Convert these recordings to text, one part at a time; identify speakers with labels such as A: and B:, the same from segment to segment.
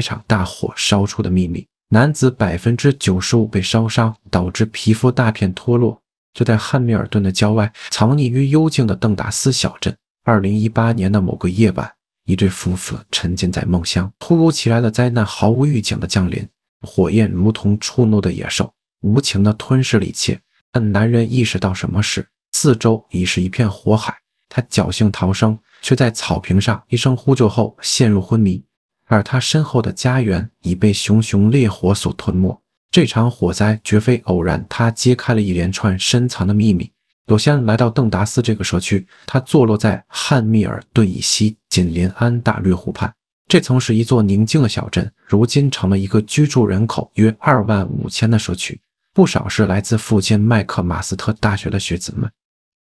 A: 一场大火烧出的秘密，男子百分之九十五被烧伤，导致皮肤大片脱落。就在汉密尔顿的郊外，藏匿于幽静的邓达斯小镇，二零一八年的某个夜晚，一对夫妇沉浸在梦乡，突如其来的灾难毫无预警的降临，火焰如同触怒的野兽，无情的吞噬了一切。但男人意识到什么事，四周已是一片火海，他侥幸逃生，却在草坪上一声呼救后陷入昏迷。而他身后的家园已被熊熊烈火所吞没。这场火灾绝非偶然，它揭开了一连串深藏的秘密。首先来到邓达斯这个社区，它坐落在汉密尔顿以西，紧邻安大略湖畔。这曾是一座宁静的小镇，如今成了一个居住人口约二万五千的社区，不少是来自附近麦克马斯特大学的学子们。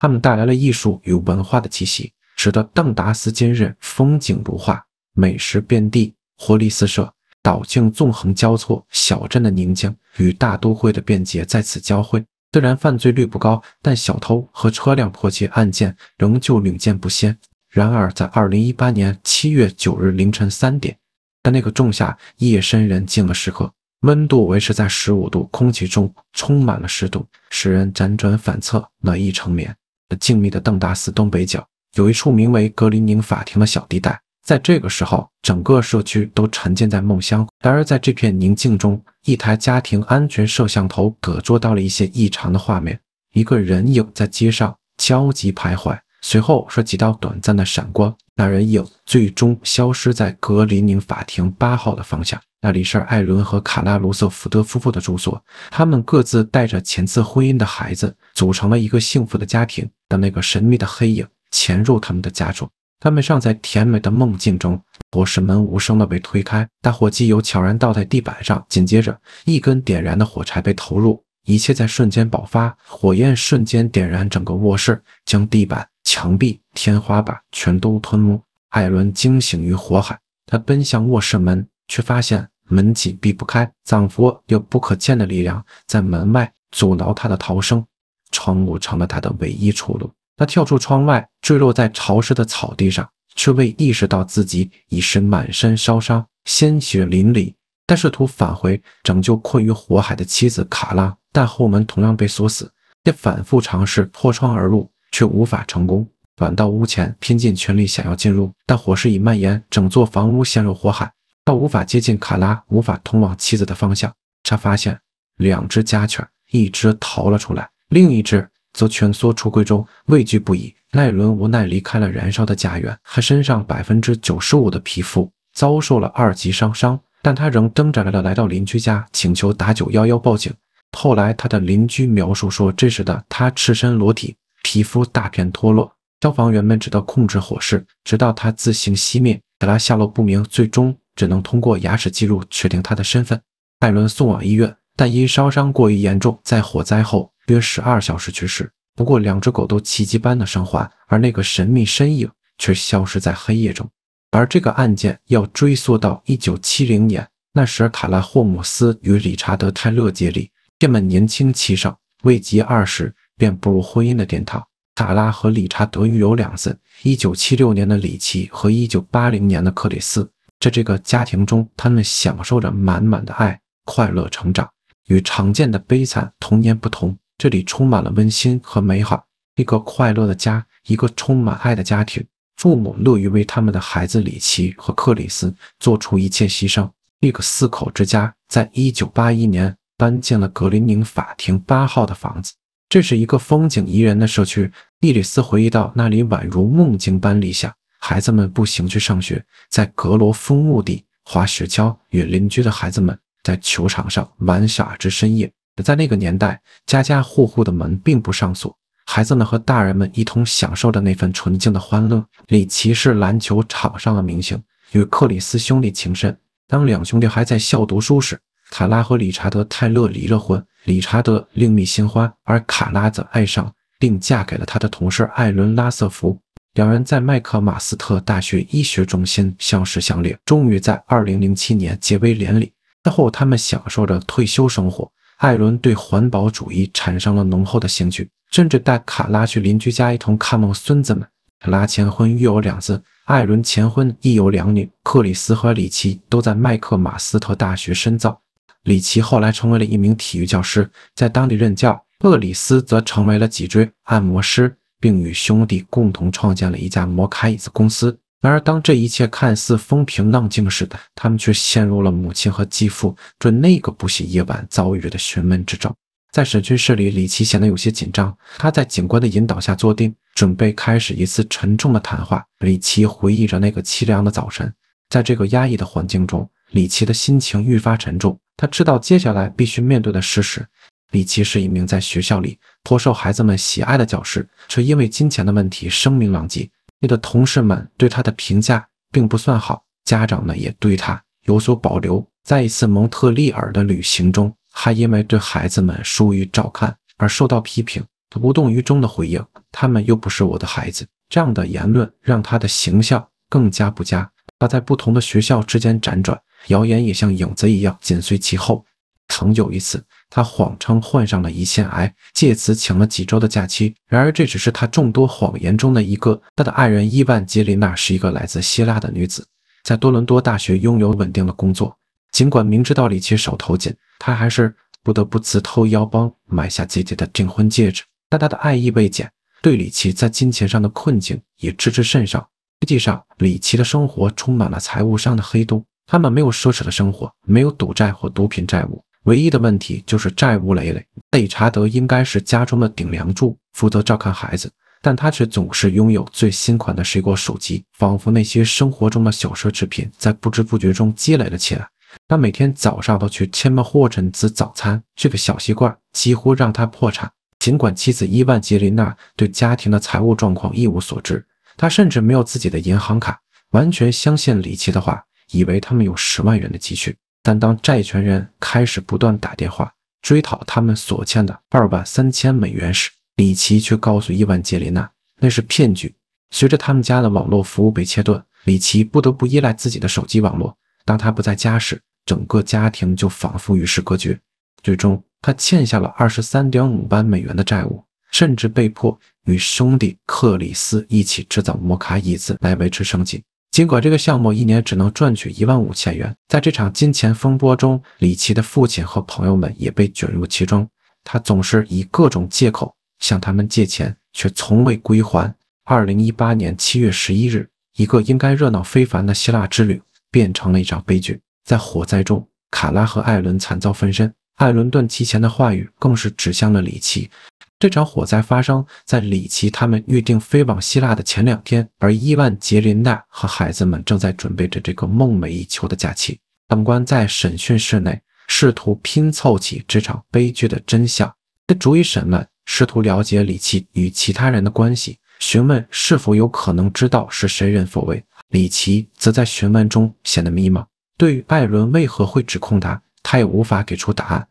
A: 他们带来了艺术与文化的气息，使得邓达斯今日风景如画，美食遍地。活力四射，岛境纵横交错，小镇的宁静与大都会的便捷在此交汇。虽然犯罪率不高，但小偷和车辆破窃案件仍旧屡见不鲜。然而，在2018年7月9日凌晨三点，但那个仲夏夜深人静的时刻，温度维持在15度，空气中充满了湿度，使人辗转反侧，难以成眠。静谧的邓达斯东北角有一处名为格林宁法庭的小地带。在这个时候，整个社区都沉浸在梦乡。然而，在这片宁静中，一台家庭安全摄像头捕捉到了一些异常的画面：一个人影在街上焦急徘徊，随后是几道短暂的闪光。那人影最终消失在格林宁法庭八号的方向，那里是艾伦和卡拉·卢瑟福德夫妇的住所。他们各自带着前次婚姻的孩子，组成了一个幸福的家庭。但那个神秘的黑影潜入他们的家中。他们尚在甜美的梦境中，卧室门无声地被推开，打火机油悄然倒在地板上。紧接着，一根点燃的火柴被投入，一切在瞬间爆发，火焰瞬间点燃整个卧室，将地板、墙壁、天花板全都吞没。艾伦惊醒于火海，他奔向卧室门，却发现门紧闭不开，仿佛有不可见的力量在门外阻挠他的逃生，窗户成了他的唯一出路。他跳出窗外，坠落在潮湿的草地上，却未意识到自己已是满身烧伤，鲜血淋漓。他试图返回，拯救困于火海的妻子卡拉，但后门同样被锁死。他反复尝试破窗而入，却无法成功。转到屋前，拼尽全力想要进入，但火势已蔓延，整座房屋陷入火海。他无法接近卡拉，无法通往妻子的方向。他发现两只家犬，一只逃了出来，另一只。则蜷缩橱柜中，畏惧不已。奈伦无奈离开了燃烧的家园，他身上百分之九十五的皮肤遭受了二级烧伤，但他仍挣扎着来到邻居家，请求打九幺幺报警。后来，他的邻居描述说，这时的他赤身裸体，皮肤大片脱落。消防员们只得控制火势，直到他自行熄灭。德拉下落不明，最终只能通过牙齿记录确定他的身份。艾伦送往医院。但因烧伤过于严重，在火灾后约十二小时去世。不过，两只狗都奇迹般的生还，而那个神秘身影却消失在黑夜中。而这个案件要追溯到一九七零年，那时卡拉·霍姆斯与理查德·泰勒接力，他们年轻气盛，未及二十便步入婚姻的殿堂。卡拉和理查德育有两子：一九七六年的里奇和一九八零年的克里斯。在这个家庭中，他们享受着满满的爱，快乐成长。与常见的悲惨童年不同，这里充满了温馨和美好。一个快乐的家，一个充满爱的家庭，父母乐于为他们的孩子里奇和克里斯做出一切牺牲。一个四口之家，在1981年搬进了格林宁法庭8号的房子。这是一个风景宜人的社区。莉莉丝回忆到，那里宛如梦境般理想。孩子们步行去上学，在格罗夫墓地滑雪橇，与邻居的孩子们。在球场上玩耍至深夜，在那个年代，家家户户的门并不上锁。孩子们和大人们一同享受着那份纯净的欢乐。里奇是篮球场上的明星，与克里斯兄弟情深。当两兄弟还在校读书时，卡拉和理查德·泰勒离了婚，理查德另觅新欢，而卡拉则爱上并嫁给了他的同事艾伦·拉瑟福。两人在麦克马斯特大学医学中心相识相恋，终于在2007年结为连理。之后，他们享受着退休生活。艾伦对环保主义产生了浓厚的兴趣，甚至带卡拉去邻居家一同看望孙子们。卡拉前婚育有两子，艾伦前婚亦有两女。克里斯和里奇都在麦克马斯特大学深造。里奇后来成为了一名体育教师，在当地任教。克里斯则成为了脊椎按摩师，并与兄弟共同创建了一家摩卡椅子公司。然而，当这一切看似风平浪静时，他们却陷入了母亲和继父准那个不喜夜晚遭遇的询问之中。在审讯室里，李奇显得有些紧张。他在警官的引导下坐定，准备开始一次沉重的谈话。李奇回忆着那个凄凉的早晨，在这个压抑的环境中，李奇的心情愈发沉重。他知道接下来必须面对的事实：李奇是一名在学校里颇受孩子们喜爱的教师，却因为金钱的问题声名狼藉。你的同事们对他的评价并不算好，家长们也对他有所保留。在一次蒙特利尔的旅行中，他因为对孩子们疏于照看而受到批评，他无动于衷的回应：“他们又不是我的孩子。”这样的言论让他的形象更加不佳。他在不同的学校之间辗转，谣言也像影子一样紧随其后。曾有一次，他谎称患上了胰腺癌，借此请了几周的假期。然而，这只是他众多谎言中的一个。他的爱人伊万吉琳娜是一个来自希腊的女子，在多伦多大学拥有稳定的工作。尽管明知道里奇手头紧，他还是不得不自掏腰包买下姐姐的订婚戒指。但他的爱意未减，对里奇在金钱上的困境也知之甚少。实际上，里奇的生活充满了财务上的黑洞。他们没有奢侈的生活，没有赌债或毒品债务。唯一的问题就是债务累累。理查德应该是家中的顶梁柱，负责照看孩子，但他却总是拥有最新款的水果手机，仿佛那些生活中的小奢侈品在不知不觉中积累了起来。他每天早上都去千门霍陈子早餐，这个小习惯几乎让他破产。尽管妻子伊万杰琳娜对家庭的财务状况一无所知，他甚至没有自己的银行卡，完全相信李奇的话，以为他们有十万元的积蓄。但当债权人开始不断打电话追讨他们所欠的二万三千美元时，里奇却告诉伊万杰琳娜那是骗局。随着他们家的网络服务被切断，里奇不得不依赖自己的手机网络。当他不在家时，整个家庭就仿佛与世隔绝。最终，他欠下了二十三点五万美元的债务，甚至被迫与兄弟克里斯一起制造摩卡椅子来维持生计。尽管这个项目一年只能赚取一万五千元，在这场金钱风波中，李琦的父亲和朋友们也被卷入其中。他总是以各种借口向他们借钱，却从未归还。二零一八年七月十一日，一个应该热闹非凡的希腊之旅变成了一场悲剧。在火灾中，卡拉和艾伦惨遭分身，艾伦顿提前的话语更是指向了李琦，这场火灾发生在里奇他们预定飞往希腊的前两天，而伊万杰琳娜和孩子们正在准备着这个梦寐以求的假期。法官在审讯室内试图拼凑起这场悲剧的真相。他逐一审问，试图了解里奇与其他人的关系，询问是否有可能知道是谁人所为。里奇则在询问中显得迷茫，对于拜伦为何会指控他，他也无法给出答案。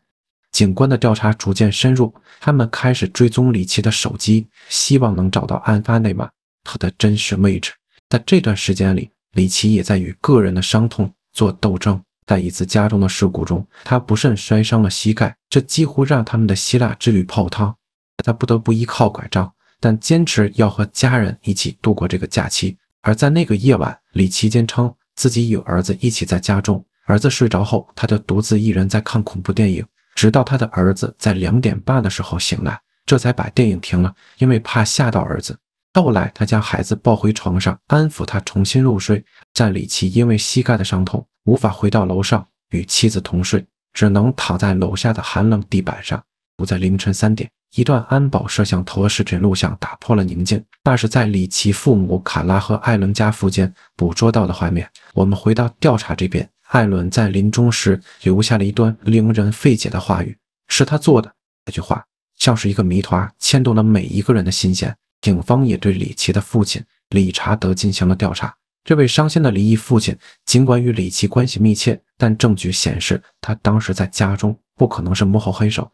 A: 警官的调查逐渐深入，他们开始追踪李奇的手机，希望能找到案发那晚他的真实位置。在这段时间里，李奇也在与个人的伤痛做斗争。在一次家中的事故中，他不慎摔伤了膝盖，这几乎让他们的希腊之旅泡汤。他不得不依靠拐杖，但坚持要和家人一起度过这个假期。而在那个夜晚，李奇坚称自己与儿子一起在家中，儿子睡着后，他就独自一人在看恐怖电影。直到他的儿子在两点半的时候醒来，这才把电影停了，因为怕吓到儿子。后来，他将孩子抱回床上，安抚他重新入睡。在里奇因为膝盖的伤痛无法回到楼上与妻子同睡，只能躺在楼下的寒冷地板上。不在凌晨三点，一段安保摄像头的视频录像打破了宁静，那是在里奇父母卡拉和艾伦家附近捕捉到的画面。我们回到调查这边。艾伦在临终时留下了一段令人费解的话语，是他做的。那句话像是一个谜团，牵动了每一个人的心弦。警方也对李奇的父亲理查德进行了调查。这位伤心的离异父亲，尽管与李奇关系密切，但证据显示他当时在家中不可能是幕后黑手。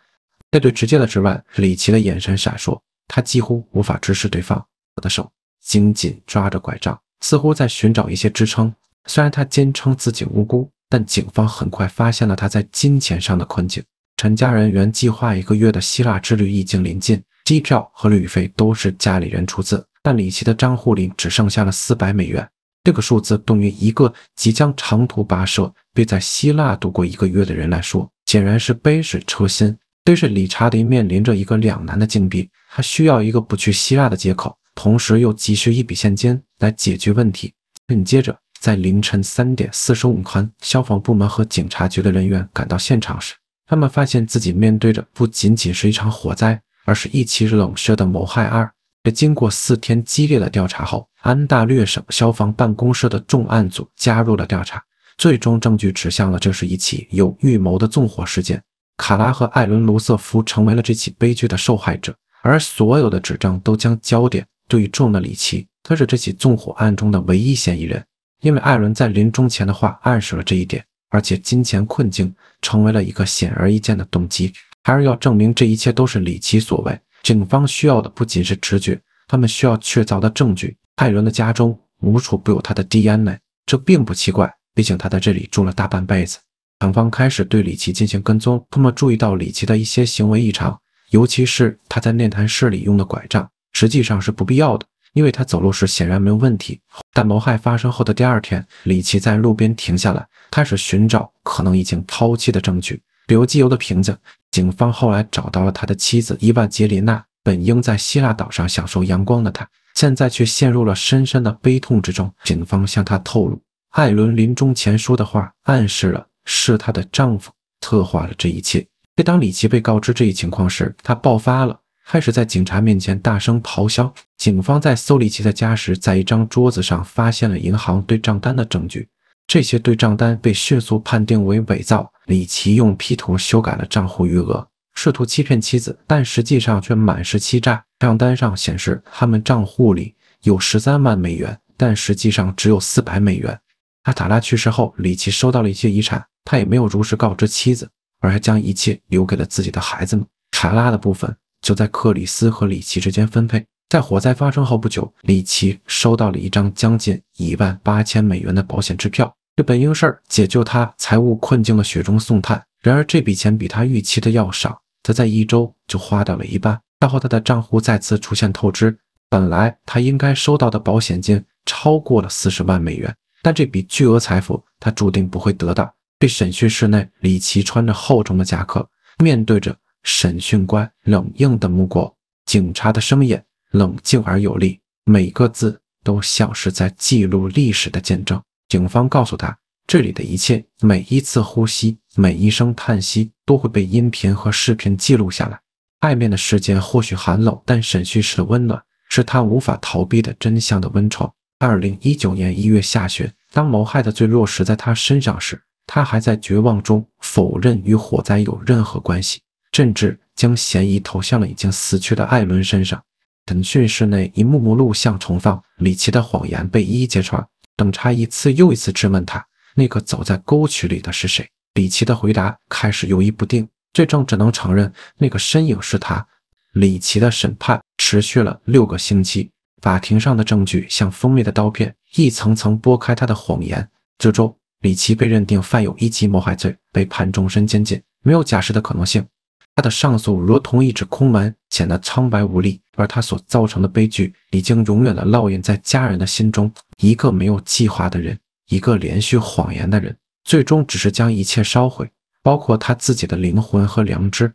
A: 面对直接的质问，李奇的眼神闪烁，他几乎无法直视对方。我的手紧紧抓着拐杖，似乎在寻找一些支撑。虽然他坚称自己无辜，但警方很快发现了他在金钱上的困境。陈家人原计划一个月的希腊之旅已经临近，机票和旅费都是家里人出资，但李琦的账户里只剩下了四百美元。这个数字对于一个即将长途跋涉、并在希腊度过一个月的人来说，显然是杯水车薪。于是，理查迪面临着一个两难的境地：他需要一个不去希腊的借口，同时又急需一笔现金来解决问题。紧接着。在凌晨三点四十五分，消防部门和警察局的人员赶到现场时，他们发现自己面对着不仅仅是一场火灾，而是一起冷血的谋害案。在经过四天激烈的调查后，安大略省消防办公室的重案组加入了调查，最终证据指向了这是一起有预谋的纵火事件。卡拉和艾伦·卢瑟夫成为了这起悲剧的受害者，而所有的指证都将焦点对准了里奇，他是这起纵火案中的唯一嫌疑人。因为艾伦在临终前的话暗示了这一点，而且金钱困境成为了一个显而易见的动机。还是要证明这一切都是李奇所为，警方需要的不仅是直觉，他们需要确凿的证据。艾伦的家中无处不有他的 DNA，这并不奇怪，毕竟他在这里住了大半辈子。警方开始对李奇进行跟踪，他们注意到李奇的一些行为异常，尤其是他在面谈室里用的拐杖实际上是不必要的。因为他走路时显然没有问题，但谋害发生后的第二天，李奇在路边停下来，开始寻找可能已经抛弃的证据，比如机油的瓶子。警方后来找到了他的妻子伊万杰琳娜，本应在希腊岛上享受阳光的他，现在却陷入了深深的悲痛之中。警方向他透露，艾伦临终前说的话暗示了是她的丈夫策划了这一切。当李奇被告知这一情况时，他爆发了。开始在警察面前大声咆哮。警方在搜李奇的家时，在一张桌子上发现了银行对账单的证据。这些对账单被迅速判定为伪造。李奇用 P 图修改了账户余额，试图欺骗妻子，但实际上却满是欺诈。账单上显示他们账户里有十三万美元，但实际上只有四百美元。阿塔拉去世后，李奇收到了一些遗产，他也没有如实告知妻子，而还将一切留给了自己的孩子们。查拉的部分。就在克里斯和里奇之间分配。在火灾发生后不久，里奇收到了一张将近一万八千美元的保险支票，这本应是解救他财务困境的雪中送炭。然而，这笔钱比他预期的要少，他在一周就花掉了一半，然后他的账户再次出现透支。本来他应该收到的保险金超过了四十万美元，但这笔巨额财富他注定不会得到。被审讯室内，里奇穿着厚重的夹克，面对着。审讯官冷硬的目光，警察的声音冷静而有力，每个字都像是在记录历史的见证。警方告诉他，这里的一切，每一次呼吸，每一声叹息，都会被音频和视频记录下来。外面的世界或许寒冷，但审讯室的温暖是他无法逃避的真相的温床。二零一九年一月下旬，当谋害的罪落实在他身上时，他还在绝望中否认与火灾有任何关系。甚至将嫌疑投向了已经死去的艾伦身上。审讯室内，一幕幕录像重放，李奇的谎言被一一揭穿。等差一次又一次质问他：“那个走在沟渠里的是谁？”李奇的回答开始犹豫不定，最终只能承认：“那个身影是他。”李奇的审判持续了六个星期，法庭上的证据像锋利的刀片，一层层剥开他的谎言。这周，李奇被认定犯有一级谋害罪，被判终身监禁，没有假释的可能性。他的上诉如同一纸空文，显得苍白无力。而他所造成的悲剧，已经永远的烙印在家人的心中。一个没有计划的人，一个连续谎言的人，最终只是将一切烧毁，包括他自己的灵魂和良知。